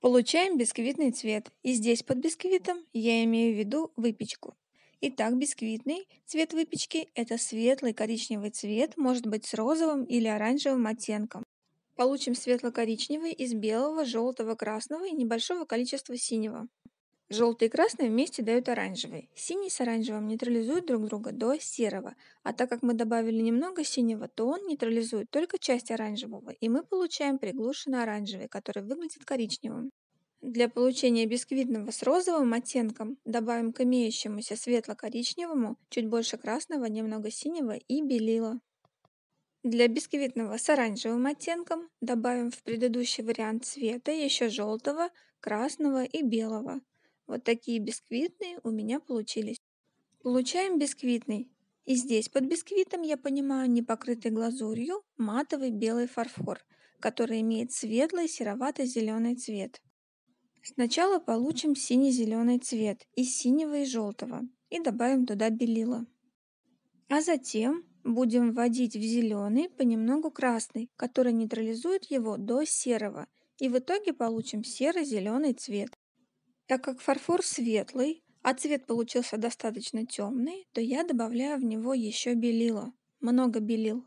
Получаем бисквитный цвет, и здесь под бисквитом я имею в виду выпечку. Итак, бисквитный цвет выпечки – это светлый коричневый цвет, может быть с розовым или оранжевым оттенком. Получим светло-коричневый из белого, желтого, красного и небольшого количества синего. Желтый и красный вместе дают оранжевый. Синий с оранжевым нейтрализуют друг друга до серого, а так как мы добавили немного синего, то он нейтрализует только часть оранжевого, и мы получаем приглушенный оранжевый, который выглядит коричневым. Для получения бисквитного с розовым оттенком добавим к имеющемуся светло-коричневому чуть больше красного, немного синего и белила. Для бисквитного с оранжевым оттенком добавим в предыдущий вариант цвета еще желтого, красного и белого. Вот такие бисквитные у меня получились. Получаем бисквитный. И здесь под бисквитом я понимаю непокрытый глазурью матовый белый фарфор, который имеет светлый серовато-зеленый цвет. Сначала получим синий-зеленый цвет из синего и желтого и добавим туда белила. А затем будем вводить в зеленый понемногу красный, который нейтрализует его до серого, и в итоге получим серо-зеленый цвет. Так как фарфор светлый, а цвет получился достаточно темный, то я добавляю в него еще белила. Много белил.